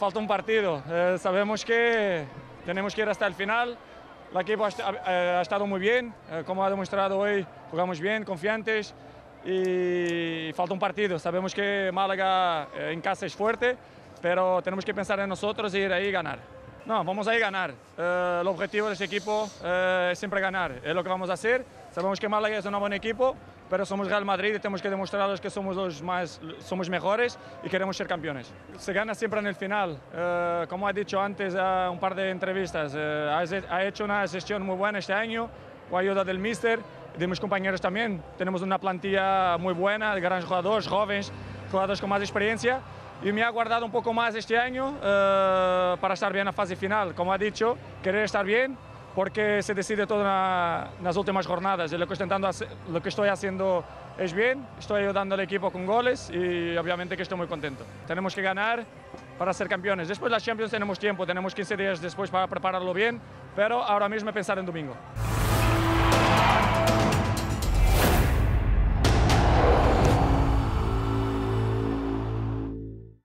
falta un partido. Eh, sabemos que tenemos que ir hasta el final. La equipo eh, ha, estado muy bien, eh, como ha demostrado hoy, jugamos bien, confiantes y falta un partido. Sabemos que Málaga en casa es fuerte, pero tenemos que pensar en nosotros y ir ahí y ganar. No, vamos a ir a ganar. Eh, el objetivo de este equipo eh, es siempre ganar. Es lo que vamos a hacer. Sabemos que Málaga es un buen equipo, pero somos Real Madrid y tenemos que demostrarles que somos los más, somos mejores y queremos ser campeones. Se gana siempre en el final. Eh, como ha dicho antes a un par de entrevistas, ha hecho una gestión muy buena este año con ayuda del míster, de mis compañeros también. Tenemos una plantilla muy buena, de grandes jugadores, jóvenes jugadores con más experiencia y me ha guardado un poco más este año eh, para estar bien en la fase final. Como ha dicho, querer estar bien porque se decide todo en las últimas jornadas. lo que, estoy haciendo es bien, estoy ayudando al equipo con goles y obviamente que estoy muy contento. Tenemos que ganar para ser campeones. Después de las Champions tenemos tiempo, tenemos 15 días después para prepararlo bien, pero ahora mismo pensar en domingo.